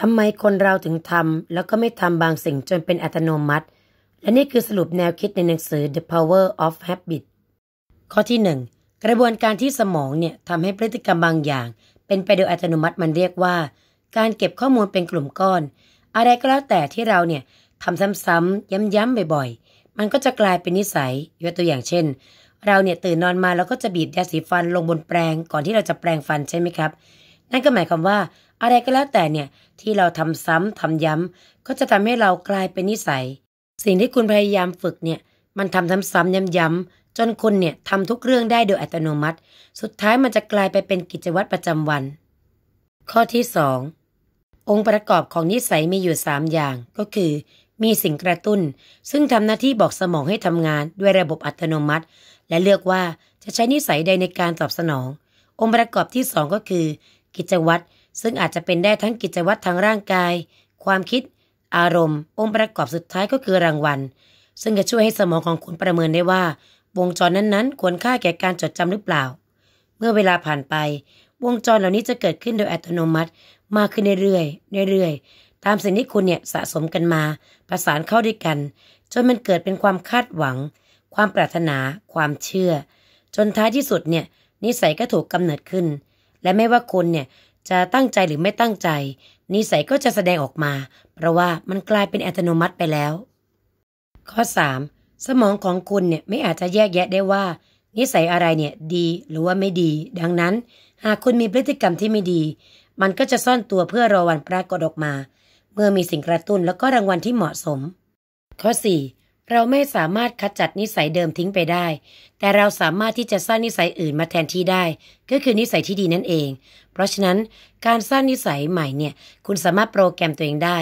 ทำไมคนเราถึงทำ แล้วก็ไม่ทำบางสิ่งจนเป็นอัตโนมัติ และนี่คือสรุปแนวคิดในหนังสือ The Power of Habit ข้อที่ 1 กระบวนการที่สมองเนี่ยทำให้พฤติกรรมบางอย่าง เป็นไปโดยอัตโนมัติมันเรียกว่า การเก็บข้อมูลเป็นกลุ่มก้อน อะไรก็แล้วแต่ที่เราเนี่ยทำซ้ำๆ ย้ำๆ บ่อยๆ มันก็จะกลายเป็นนิสัย ยกตัวอย่างเช่น เราเนี่ยตื่นนอนมาแล้วก็จะบีบยาสีฟันลงบนแปรงก่อนที่เราจะแปรงฟันใช่ไหมครับนั่นก็หมายความว่า อะไรก็แล้วแต่เนี่ยที่เราทำซ้ำทำย้ำก็จะทำให้เรากลายเป็นนิสัย สิ่งที่คุณพยายามฝึกเนี่ย มันทำซ้ำๆย้ำๆจนคุณเนี่ยทำทุกเรื่องได้โดยอัตโนมัติ สุดท้ายมันจะกลายไปเป็นกิจวัตรประจำวัน ข้อที่2องค์ประกอบของนิสัยมีอยู่3อย่างก็คือ มีสิ่งกระตุ้น ซึ่งทำหน้าที่บอกสมองให้ทำงานด้วยระบบอัตโนมัติ และเลือกว่าจะใช้นิสัยใดในการตอบสนอง องค์ประกอบที่2ก็คือกิจวัตรซึ่งอาจจะเป็นได้ทั้งกิจวัตรทางร่างกาย ความคิด อารมณ์ องค์ประกอบสุดท้ายก็คือรางวัล ซึ่งจะช่วยให้สมองของคุณประเมินได้ว่าวงจรนั้น ๆ ควรค่าแก่การจดจำหรือเปล่า เมื่อเวลาผ่านไป วงจรเหล่านี้จะเกิดขึ้นโดยอัตโนมัติ มากขึ้นเรื่อยๆเรื่อยๆ ตามสิ่งที่คุณเนี่ยสะสมกันมาประสานเข้าด้วยกัน จนมันเกิดเป็นความคาดหวัง ความปรารถนา ความเชื่อ จนท้ายที่สุดเนี่ยนิสัยก็ถูกกำเนิดขึ้นและไม่ว่าคนเนี่ยจะตั้งใจหรือไม่ตั้งใจ นิสัยก็จะแสดงออกมา เพราะว่ามันกลายเป็นอัตโนมัติไปแล้ว ข้อ 3. สมองของคุณเนี่ยไม่อาจจะแยกแยะได้ว่า นิสัยอะไรเนี่ยดีหรือว่าไม่ดี ดังนั้น หากคุณมีพฤติกรรมที่ไม่ดี มันก็จะซ่อนตัวเพื่อรอวันปรากฏออกมา เมื่อมีสิ่งกระตุ้นแล้วก็รางวัลที่เหมาะสม ข้อ4เราไม่สามารถขจัดนิสัยเดิมทิ้งไปได้ แต่เราสามารถที่จะสร้างนิสัยอื่นมาแทนที่ได้ ก็คือนิสัยที่ดีนั่นเอง เพราะฉะนั้นการสร้างนิสัยใหม่เนี่ย คุณสามารถโปรแกรมตัวเองได้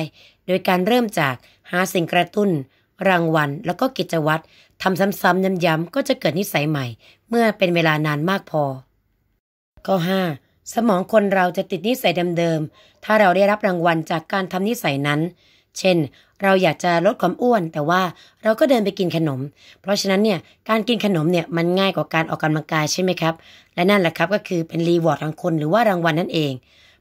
โดยการเริ่มจากหาสิ่งกระตุ้น รางวัล แล้วก็กิจวัตรทำซ้ำๆย้ำๆก็จะเกิดนิสัยใหม่ เมื่อเป็นเวลานานมากพอข้อ5สมองคนเราจะติดนิสัยเดิมๆถ้าเราได้รับรางวัลจากการทำนิสัยนั้น เช่นเราอยากจะลดความอ้วนแต่ว่าเราก็เดินไปกินขนม เพราะฉะนั้นเนี่ยการกินขนมเนี่ยมันง่ายกว่าการออกกำลังกายใช่ไหมครับ และนั่นแหละครับก็คือเป็นรีวอร์ดรางคนหรือว่ารางวัลนั่นเอง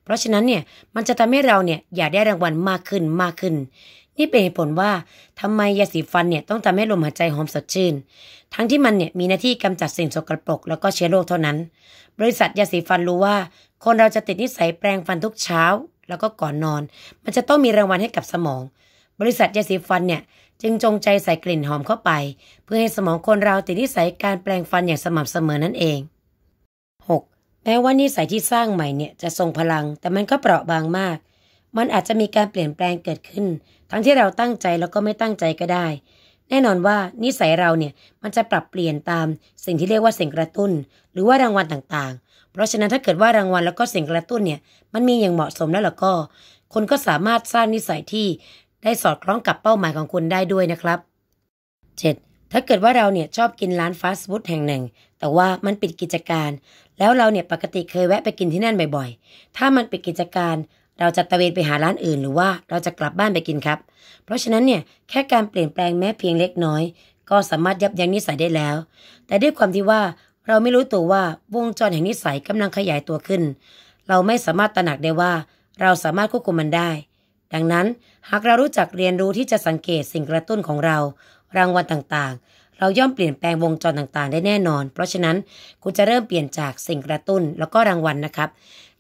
เพราะฉะนั้นเนี่ยมันจะทำให้เราเนี่ยอยากได้รางวัลมากขึ้นมากขึ้น นี่เป็นเหตุผลว่าทำไมยาสีฟันเนี่ยต้องทำให้ลมหายใจ หอมสดชื่น ทั้งที่มันเนี่ยมีหน้าที่กำจัดสิ่งสกปรก แล้วก็เชื้อโรคเท่านั้น บริษัทยาสีฟันรู้ว่า คนเราจะติดนิสัยแปรงฟันทุกเช้าแล้วก็ก่อนนอน มันจะต้องมีรางวัลให้กับสมองบริษัทยาสีฟันเนี่ยจึง จงใจใส่กลิ่นหอมเข้าไป เพื่อให้สมองคนเราติดนิสัยการแปลงฟันอย่างสม่ำเสมอนั่นเอง 6. แม้ว่านิสัยที่สร้างใหม่เนี่ยจะทรงพลังแต่มันก็เปราะบางมาก มันอาจจะมีการเปลี่ยนแปลงเกิดขึ้น ทั้งที่เราตั้งใจแล้วก็ไม่ตั้งใจก็ได้ แน่นอนว่านิสัยเราเนี่ยมันจะปรับเปลี่ยนตาม สิ่งที่เรียกว่าสิ่งกระตุ้น หรือว่ารางวัลต่างๆ เพราะฉะนั้นถ้าเกิดว่ารางวัลแล้วก็สิ่งกระตุ้นเนี่ย มันมีอย่างเหมาะสมแล้วล่ะก็ คนก็สามารถสร้างนิสัยที่ได้สอดคล้องกับเป้าหมายของคุณได้ด้วยนะครับ 7. ถ้าเกิดว่าเราเนี่ยชอบกินร้านฟาสต์ฟู้ดแห่งหนึ่ง แต่ว่ามันปิดกิจการ แล้วเราเนี่ยปกติเคยแวะไปกินที่นั่นบ่อย ๆ ถ้ามันปิดกิจการ เราจะตะเวนไปหาร้านอื่นหรือว่าเราจะกลับบ้านไปกินครับ เพราะฉะนั้นเนี่ยแค่การเปลี่ยนแปลงแม้เพียงเล็กน้อย ก็สามารถยับยั้งนิสัยได้แล้ว แต่ด้วยความที่ว่าเราไม่รู้ตัวว่าวงจรแห่งนิสัยกำลังขยายตัวขึ้น เราไม่สามารถตระหนักได้ว่า เราสามารถควบคุมมันได้ดังนั้นหากเรารู้จักเรียนรู้ที่จะสังเกตสิ่งกระตุ้นของเรา รางวัลต่างๆ เราย่อมเปลี่ยนแปลงวงจรต่างๆ ได้แน่นอน เพราะฉะนั้นคุณจะเริ่มเปลี่ยนจากสิ่งกระตุ้นแล้วก็รางวัลนะครับ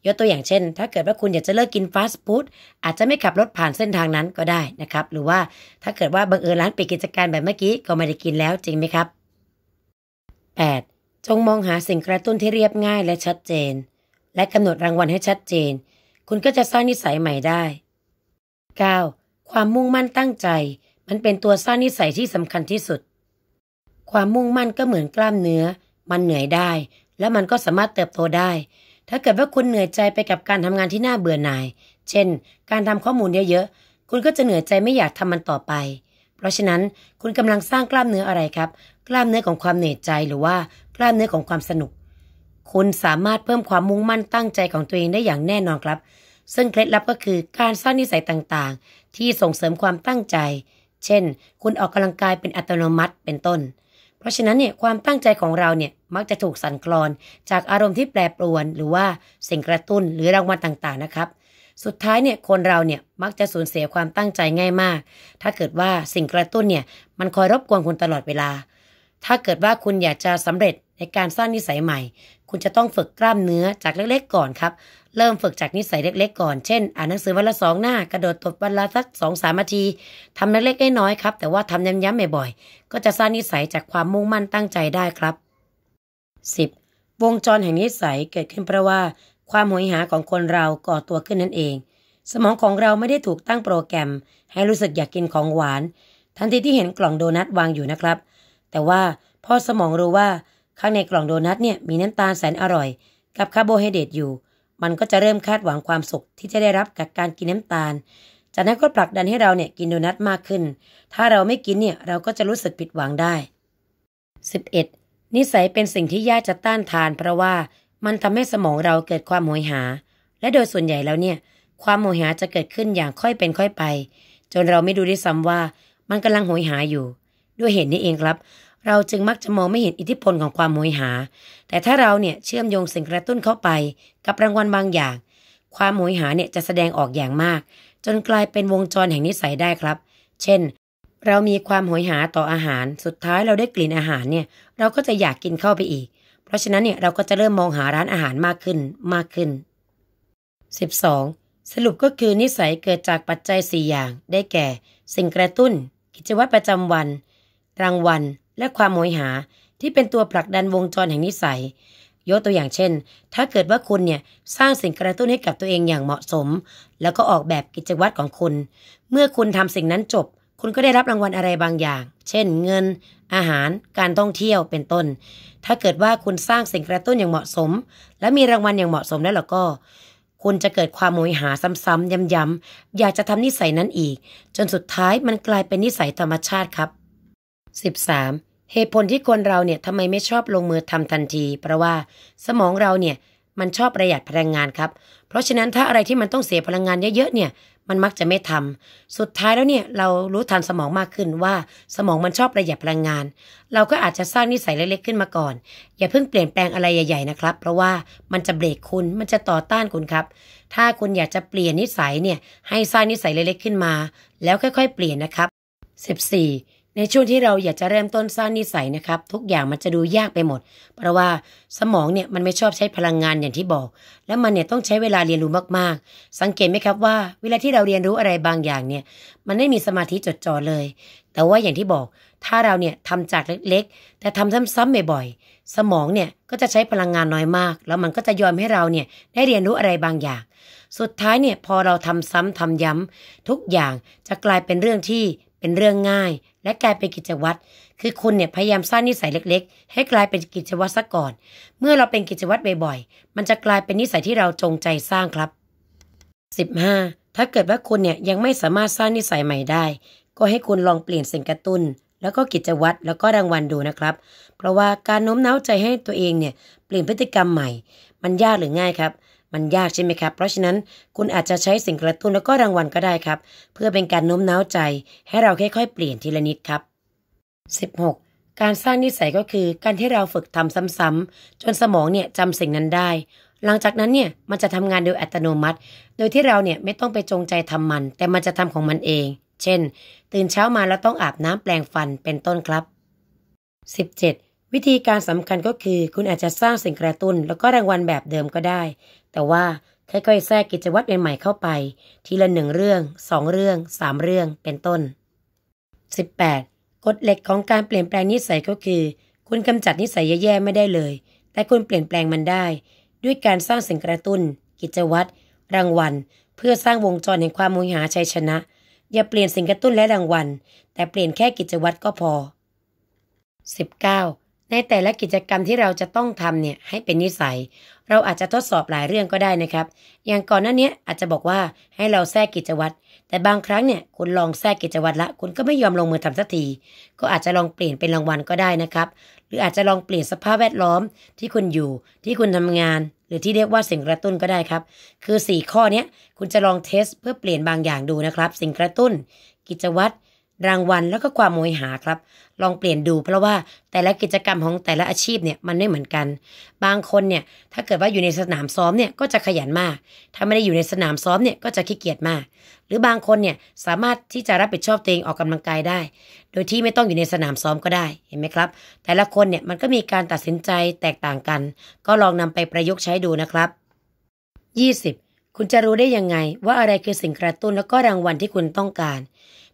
ยกตัวอย่างเช่น ถ้าเกิดว่าคุณอยากจะเลิกกินฟาสต์ฟู้ดอาจจะไม่ขับรถผ่านเส้นทางนั้นก็ได้นะครับหรือว่าถ้าเกิดว่าบังเอิญร้านปิดกิจการแบบเมื่อกี้ก็ไม่ได้กินแล้วจริงไหมครับ 8. จงมองหาสิ่งกระตุ้นที่เรียบง่ายและชัดเจน และกำหนดรางวัลให้ชัดเจน คุณก็จะสร้างนิสัยใหม่ได้ 9. ความมุ่งมั่นตั้งใจ มันเป็นตัวสร้างนิสัยที่สำคัญที่สุด ความมุ่งมั่นก็เหมือนกล้ามเนื้อ มันเหนื่อยได้ และมันก็สามารถเติบโตได้ ถ้าเกิดว่าคุณเหนื่อยใจไปกับการทำงานที่น่าเบื่อหน่าย เช่น การทำข้อมูลเยอะๆคุณก็จะเหนื่อยใจไม่อยากทำมันต่อไป เพราะฉะนั้น คุณกำลังสร้างกล้ามเนื้ออะไรครับ กล้ามเนื้อของความเหนื่อยใจหรือว่ากล้ามเนื้อของความสนุก คุณสามารถเพิ่มความมุ่งมั่นตั้งใจของตัวเองได้อย่างแน่นอนครับซึ่งเคล็ดลับก็คือการสร้างนิสัยต่างๆ ที่ส่งเสริมความตั้งใจ เช่น คุณออกกำลังกายเป็นอัตโนมัติเป็นต้น เพราะฉะนั้นเนี่ยความตั้งใจของเราเนี่ยมักจะถูกสั่นคลอนจากอารมณ์ที่แปรปรวน หรือว่าสิ่งกระตุ้นหรือรางวัลต่างๆนะครับ สุดท้ายเนี่ยคนเราเนี่ยมักจะสูญเสียความตั้งใจง่ายมาก ถ้าเกิดว่าสิ่งกระตุ้นเนี่ยมันคอยรบกวนคุณตลอดเวลา ถ้าเกิดว่าคุณอยากจะสำเร็จในการสร้างนิสัยใหม่ คุณจะต้องฝึกกล้ามเนื้อจากเล็กๆก่อนครับ เริ่มฝึกจากนิสัยเล็กๆก่อน เช่น อ่านหนังสือวันละสองหน้า กระโดดตบวันละสักสองสามนาที ทำเล็กๆน้อยๆครับ แต่ว่าทำย้ำๆบ่อยๆ ก็จะสร้างนิสัยจากความมุ่งมั่นตั้งใจได้ครับ 10. วงจรแห่งนิสัยเกิดขึ้นเพราะว่า ความหวยหาของคนเราก่อตัวขึ้นนั่นเอง สมองของเราไม่ได้ถูกตั้งโปรแกรม ให้รู้สึกอยากกินของหวาน ทันทีที่เห็นกล่องโดนัทวางอยู่นะครับ แต่ว่าพอสมองรู้ว่าข้างในกล่องโดนัทเนี่ยมีน้ำตาลแสนอร่อย กับคาร์โบไฮเดรตอยู่ มันก็จะเริ่มคาดหวังความสุขที่จะได้รับกับการกินน้ำตาลจากนั้นก็ผลักดันให้เราเนี่ยกินโดนัทมากขึ้น ถ้าเราไม่กินเนี่ยเราก็จะรู้สึกผิดหวังได้ 11. นิสัยเป็นสิ่งที่ยากจะต้านทาน เพราะว่ามันทำให้สมองเราเกิดความโหยหา และโดยส่วนใหญ่แล้วเนี่ย ความโหยหาจะเกิดขึ้นอย่างค่อยเป็นค่อยไป จนเราไม่ดูได้ซ้ำว่า มันกำลังโหยหาอยู่ด้วยเหตุนี้เองครับเราจึงมักจะมองไม่เห็นอิทธิพลของความโหยหา แต่ถ้าเราเนี่ยเชื่อมโยงสิ่งกระตุ้นเข้าไป กับรางวัลบางอย่าง ความโหยหาเนี่ยจะแสดงออกอย่างมาก จนกลายเป็นวงจรแห่งนิสัยได้ครับ เช่น เรามีความโหยหาต่ออาหาร สุดท้ายเราได้กลิ่นอาหารเนี่ยเราก็จะอยากกินเข้าไปอีก เพราะฉะนั้นเนี่ยเราก็จะเริ่มมองหาร้านอาหารมากขึ้นมากขึ้น 12. สรุปก็คือนิสัยเกิดจากปัจจัย4อย่าง ได้แก่ สิ่งกระตุ้น กิจวัตรประจำวัน รางวัลและความโหยหาที่เป็นตัวผลักดันวงจรแห่งนิสัย ยกตัวอย่างเช่น ถ้าเกิดว่าคุณเนี่ยสร้างสิ่งกระตุ้นให้กับตัวเองอย่างเหมาะสม แล้วก็ออกแบบกิจวัตรของคุณ เมื่อคุณทำสิ่งนั้นจบ คุณก็ได้รับรางวัลอะไรบางอย่าง เช่น เงิน อาหาร การท่องเที่ยวเป็นต้น ถ้าเกิดว่าคุณสร้างสิ่งกระตุ้นอย่างเหมาะสม และมีรางวัลอย่างเหมาะสมแล้วล่ะก็ คุณจะเกิดความโหยหาซ้ำๆย้ำๆอยากจะทำนิสัยนั้นอีก จนสุดท้ายมันกลายเป็นนิสัยธรรมชาติครับ 13. เหตุผลที่คนเราเนี่ยทำไมไม่ชอบลงมือทำทันที เพราะว่าสมองเราเนี่ยมันชอบประหยัดพลังงานครับเพราะฉะนั้นถ้าอะไรที่มันต้องเสียพลังงานเยอะๆเนี่ยมันมักจะไม่ทำ สุดท้ายแล้วเนี่ยเรารู้ทันสมองมากขึ้นว่าสมองมันชอบประหยัดพลังงาน เราก็อาจจะสร้างนิสัยเล็กๆ ขึ้นมาก่อนอย่าเพิ่งเปลี่ยนแปลงอะไรใหญ่ๆนะครับ เพราะว่ามันจะเบรกคุณมันจะต่อต้านคุณครับ ถ้าคุณอยากจะเปลี่ยนนิสัยเนี่ยให้สร้างนิสัยเล็กๆขึ้นมา แล้วค่อยๆ เปลี่ยนนะครับ14ในช่วงที่เราอยากจะเริ่มต้นสร้างนิสัยนะครับ ทุกอย่างมันจะดูยากไปหมด เพราะว่าสมองเนี่ยมันไม่ชอบใช้พลังงานอย่างที่บอก แล้วมันเนี่ยต้องใช้เวลาเรียนรู้มากๆ สังเกตไหมครับว่าเวลาที่เราเรียนรู้อะไรบางอย่างเนี่ยมันไม่มีสมาธิจดจ่อเลย แต่ว่าอย่างที่บอก ถ้าเราเนี่ยทำจากเล็กๆ แต่ทำซ้ำๆบ่อยๆสมองเนี่ยก็จะใช้พลังงานน้อยมาก แล้วมันก็จะยอมให้เราเนี่ยได้เรียนรู้อะไรบางอย่าง สุดท้ายเนี่ยพอเราทำซ้ำทำย้ำ ทุกอย่างจะกลายเป็นเรื่องที่เป็นเรื่องง่าย และกลายเป็นกิจวัตร คือคุณเนี่ยพยายามสร้างนิสัยเล็ก ๆ ให้กลายเป็นกิจวัตรซะก่อน เมื่อเราเป็นกิจวัตรบ่อยๆ มันจะกลายเป็นนิสัยที่เราจงใจสร้างครับ 15. ถ้าเกิดว่าคุณเนี่ยยังไม่สามารถสร้างนิสัยใหม่ได้ ก็ให้คุณลองเปลี่ยนสิ่งกระตุ้นแล้วก็กิจวัตร แล้วก็รางวัลดูนะครับ เพราะว่าการโน้มน้าวใจให้ตัวเองเนี่ยเปลี่ยนพฤติกรรมใหม่ มันยากหรือง่ายครับมันยากใช่ไหมครับ เพราะฉะนั้น คุณอาจจะใช้สิ่งกระตุ้นแล้วก็รางวัลก็ได้ครับ เพื่อเป็นการโน้มน้าวใจ ให้เราค่อยๆเปลี่ยนทีละนิดครับ 16. การสร้างนิสัยก็คือการที่เราฝึกทำซ้ำๆ จนสมองเนี่ยจำสิ่งนั้นได้ หลังจากนั้นเนี่ยมันจะทำงานโดยอัตโนมัติ โดยที่เราเนี่ยไม่ต้องไปจงใจทำมัน แต่มันจะทำของมันเอง เช่น ตื่นเช้ามาแล้วต้องอาบน้ำแปลงฟันเป็นต้นครับ 17. วิธีการสำคัญก็คือ คุณอาจจะสร้างสิ่งกระตุ้นแล้วก็รางวัลแบบเดิมก็ได้แต่ว่าค่อยๆ แทรกกิจวัตรใหม่ ๆ เข้าไปทีละหนึ่งเรื่องสองเรื่องสามเรื่องเป็นต้น 18. กฎเหล็กของการเปลี่ยนแปลงนิสัยก็คือคุณกำจัดนิสัยแย่ๆไม่ได้เลย แต่คุณเปลี่ยนแปลงมันได้ด้วยการสร้างสิ่งกระตุน้น กิจวัตรรางวัล เพื่อสร้างวงจรแห่งความมุ่งหาชัยชนะ อย่าเปลี่ยนสิ่งกระตุ้นและรางวัล แต่เปลี่ยนแค่กิจวัตรก็พอ 19. ในแต่ละกิจกรรมที่เราจะต้องทำเนี่ยให้เป็นนิสัย เราอาจจะทดสอบหลายเรื่องก็ได้นะครับ อย่างก่อนหน้านี้อาจจะบอกว่าให้เราแทรกกิจวัตรแต่บางครั้งเนี่ยคุณลองแทรกกิจวัตรละคุณก็ไม่ยอมลงมือทำสักที ก็อาจจะลองเปลี่ยนเป็นรางวัลก็ได้นะครับ หรืออาจจะลองเปลี่ยนสภาพแวดล้อมที่คุณอยู่ที่คุณทำงาน หรือที่เรียกว่าสิ่งกระตุ้นก็ได้ครับ คือ 4 ข้อนี้คุณจะลองเทสเพื่อเปลี่ยนบางอย่างดูนะครับ สิ่งกระตุ้นกิจวัตรรางวัลแล้วก็ความโมยหาครับ ลองเปลี่ยนดูเพราะว่าแต่ละกิจกรรมของแต่ละอาชีพเนี่ยมันไม่เหมือนกัน บางคนเนี่ยถ้าเกิดว่าอยู่ในสนามซ้อมเนี่ยก็จะขยันมาก ถ้าไม่ได้อยู่ในสนามซ้อมเนี่ยก็จะขี้เกียจมาก หรือบางคนเนี่ยสามารถที่จะรับผิดชอบตัวเองออกกำลังกายได้ โดยที่ไม่ต้องอยู่ในสนามซ้อมก็ได้ เห็นไหมครับ แต่ละคนเนี่ยมันก็มีการตัดสินใจแตกต่างกัน ก็ลองนำไปประยุกต์ใช้ดูนะครับ 20. คุณจะรู้ได้ยังไง ว่าอะไรคือสิ่งกระตุ้นแล้วก็รางวัลที่คุณต้องการ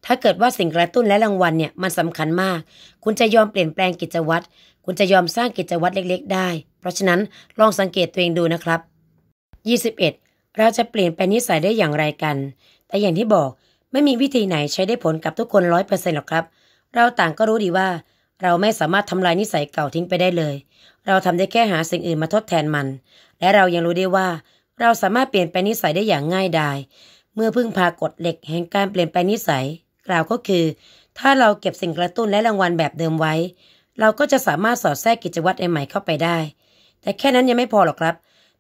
ถ้าเกิดว่าสิ่งกระตุ้นและรางวัลเนี่ยมันสำคัญมาก คุณจะยอมเปลี่ยนแปลงกิจวัตร คุณจะยอมสร้างกิจวัตรเล็กๆได้ เพราะฉะนั้นลองสังเกตตัวเองดูนะครับ 21 เราจะเปลี่ยนแปลงนิสัยได้อย่างไรกัน แต่อย่างที่บอกไม่มีวิธีไหนใช้ได้ผลกับทุกคนร้อยเปอร์เซ็นต์หรอกครับ เราต่างก็รู้ดีว่า เราไม่สามารถทำลายนิสัยเก่าทิ้งไปได้เลย เราทำได้แค่หาสิ่งอื่นมาทดแทนมัน และเรายังรู้ได้ว่า เราสามารถเปลี่ยนแปลงนิสัยได้อย่างง่ายดายเมื่อพึ่งพากฎเหล็ก แห่งการเปลี่ยนแปลงนิสัยกล่าวก็คือ ถ้าเราเก็บสิ่งกระตุ้นและรางวัลแบบเดิมไว้ เราก็จะสามารถสอดแทรกกิจวัตรใหม่เข้าไปได้ แต่แค่นั้นยังไม่พอหรอกครับ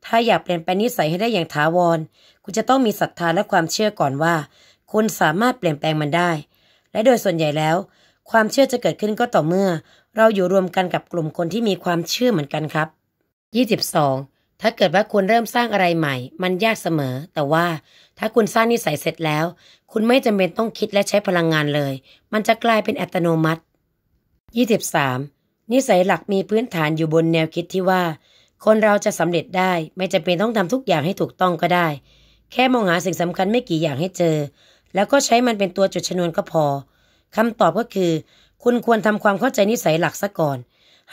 ถ้าอยากเปลี่ยนแปลงนิสัยให้ได้อย่างถาวร คุณจะต้องมีศรัทธาและความเชื่อก่อนว่า คุณสามารถเปลี่ยนแปลงมันได้ และโดยส่วนใหญ่แล้ว ความเชื่อจะเกิดขึ้นก็ต่อเมื่อ เราอยู่รวมกันกับกลุ่มคนที่มีความเชื่อเหมือนกันครับ22ถ้าเกิดว่าคุณเริ่มสร้างอะไรใหม่ มันยากเสมอ แต่ว่าถ้าคุณสร้างนิสัยเสร็จแล้ว คุณไม่จำเป็นต้องคิดและใช้พลังงานเลย มันจะกลายเป็นอัตโนมัติ 23. นิสัยหลักมีพื้นฐานอยู่บนแนวคิดที่ว่า คนเราจะสำเร็จได้ไม่จำเป็นต้องทำทุกอย่างให้ถูกต้องก็ได้ แค่มองหาสิ่งสำคัญไม่กี่อย่างให้เจอ แล้วก็ใช้มันเป็นตัวจุดชนวนก็พอคำตอบก็คือ คุณควรทำความเข้าใจนิสัยหลักซะก่อน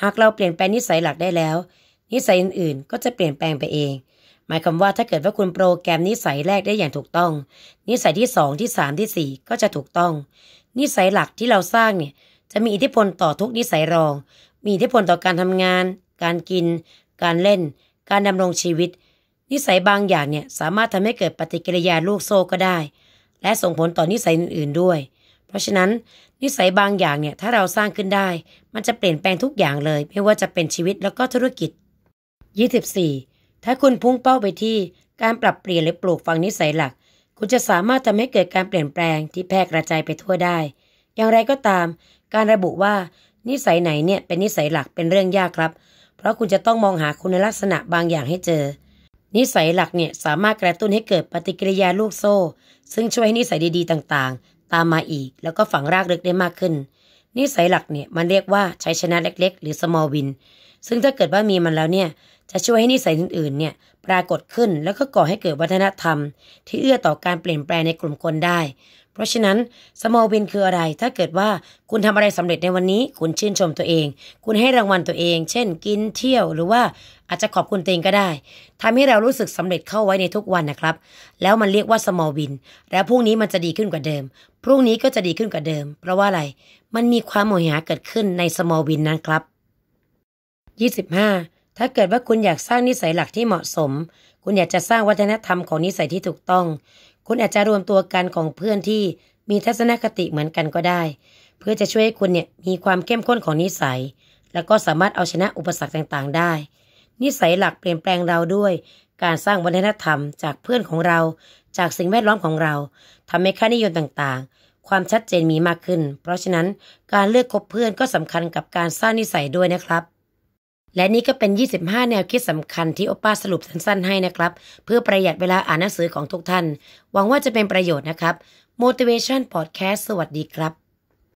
หากเราเปลี่ยนแปลงนิสัยหลักได้แล้วนิสัยอื่นๆ ก็จะเปลี่ยนแปลงไปเอง หมายความว่าถ้าเกิดว่าคุณโปรแกรมนิสัยแรกได้อย่างถูกต้อง นิสัยที่สองที่สามที่สี่ก็จะถูกต้อง นิสัยหลักที่เราสร้างเนี่ยจะมีอิทธิพลต่อทุกนิสัยรอง มีอิทธิพลต่อการทำงาน การกิน การเล่น การดำรงชีวิต นิสัยบางอย่างเนี่ยสามารถทำให้เกิดปฏิกิริยาลูกโซ่ก็ได้ และส่งผลต่อนิสัยอื่นๆด้วย เพราะฉะนั้น นิสัยบางอย่างเนี่ยถ้าเราสร้างขึ้นได้มันจะเปลี่ยนแปลงทุกอย่างเลย ไม่ว่าจะเป็นชีวิตแล้วก็ธุรกิจ24 ถ้าคุณพุ่งเป้าไปที่ การปรับเปลี่ยนหรือปลูกฝังนิสัยหลัก คุณจะสามารถทำให้เกิดการเปลี่ยนแปลงที่แพร่กระจายไปทั่วได้ อย่างไรก็ตาม การระบุว่านิสัยไหนเนี่ยเป็นนิสัยหลักเป็นเรื่องยากครับ เพราะคุณจะต้องมองหาคุณลักษณะบางอย่างให้เจอ นิสัยหลักเนี่ยสามารถกระตุ้นให้เกิดปฏิกิริยาลูกโซ่ ซึ่งช่วยให้นิสัยดีๆ ต่างๆ ตามมาอีก แล้วก็ฝังรากลึกได้มากขึ้น นิสัยหลักเนี่ยมันเรียกว่าชัยชนะเล็กๆหรือ small win ซึ่งถ้าเกิดว่ามีมันแล้วเนี่ยจะช่วยให้นิสัยอื่นๆเนี่ย ปรากฏขึ้นแล้วก็ก่อให้เกิดวัฒนธรรม ที่เอื้อต่อการเปลี่ยนแปลงในกลุ่มคนได้ เพราะฉะนั้นสมอลวินคืออะไร ถ้าเกิดว่าคุณทำอะไรสำเร็จในวันนี้ คุณชื่นชมตัวเอง คุณให้รางวัลตัวเอง เช่น กินเที่ยวหรือว่าอาจจะขอบคุณตัวเองก็ได้ ทำให้เรารู้สึกสำเร็จเข้าไว้ในทุกวันนะครับ แล้วมันเรียกว่าสมอลวินแล้วพรุ่งนี้มันจะดีขึ้นกว่าเดิม พรุ่งนี้ก็จะดีขึ้นกว่าเดิม เพราะว่าอะไรมันมีความโมหะเกิดขึ้นในสมอลวินนั้นครับ25ถ้าเกิดว่าคุณอยากสร้างนิสัยหลักที่เหมาะสม คุณอยากจะสร้างวัฒนธรรมของนิสัยที่ถูกต้อง คุณอาจจะรวมตัวกันของเพื่อนที่มีทัศนคติเหมือนกันก็ได้ เพื่อจะช่วยให้คุณเนี่ยมีความเข้มข้นของนิสัย แล้วก็สามารถเอาชนะอุปสรรคต่างๆ ได้ นิสัยหลักเปลี่ยนแปลงเราด้วย การสร้างวัฒนธรรมจากเพื่อนของเรา จากสิ่งแวดล้อมของเรา ทำให้ค่านิยมต่างๆ ความชัดเจนมีมากขึ้น เพราะฉะนั้นการเลือกคบเพื่อนก็สำคัญกับการสร้างนิสัยด้วยนะครับและนี่ก็เป็น 25 แนวคิดสำคัญที่โอป้าสรุปสั้น ๆ ให้นะครับ เพื่อประหยัดเวลาอ่านหนังสือของทุกท่าน หวังว่าจะเป็นประโยชน์นะครับ Motivation Podcast สวัสดีครับ